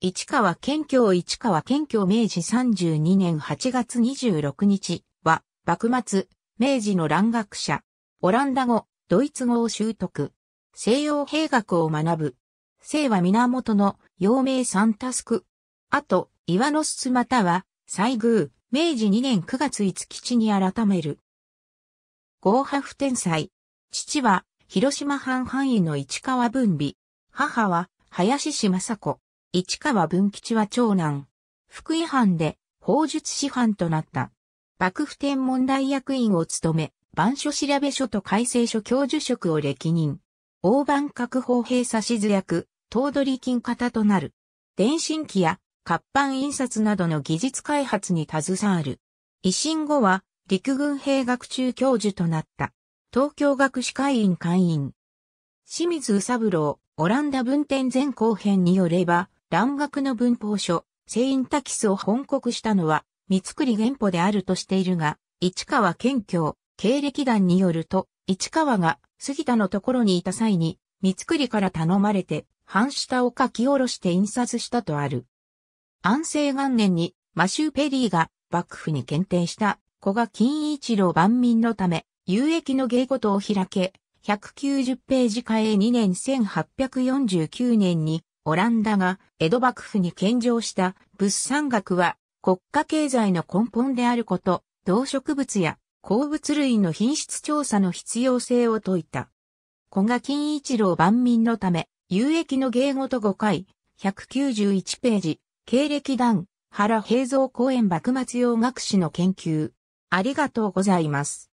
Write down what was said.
市川県境市川県境明治32年8月26日は、幕末、明治の蘭学者、オランダ語、ドイツ語を習得、西洋兵学を学ぶ、生は源の陽明三タスク、あと、岩のすまたは、西宮、明治2年9月5吉に改める。合派不天才。父は、広島藩範囲の市川文美。母は、林氏政子。市川文吉は長男。福井藩で法術師範となった。幕府天文大役員を務め、番書調べ書と改正書教授職を歴任。大番閣法閉鎖図役、頭取金方となる。電信機や活版印刷などの技術開発に携わる。維新後は陸軍兵学中教授となった。東京学士会員会員。清水宇三郎、オランダ文典前後編によれば、蘭学の文法書、聖院タキスを本国したのは、三つり原本であるとしているが、市川県教、経歴団によると、市川が杉田のところにいた際に、三つりから頼まれて、半下を書き下ろして印刷したとある。安政元年に、マシュー・ペリーが幕府に検定した古賀金一郎万民のため、有益の芸事を開け、190ページ替え2年1849年にオランダが江戸幕府に献上した物産学は国家経済の根本であること、動植物や鉱物類の品質調査の必要性を説いた。古賀金一郎万民のため、有益の芸事5回、191ページ、経歴談、原平蔵公園幕末用学史の研究。ありがとうございます。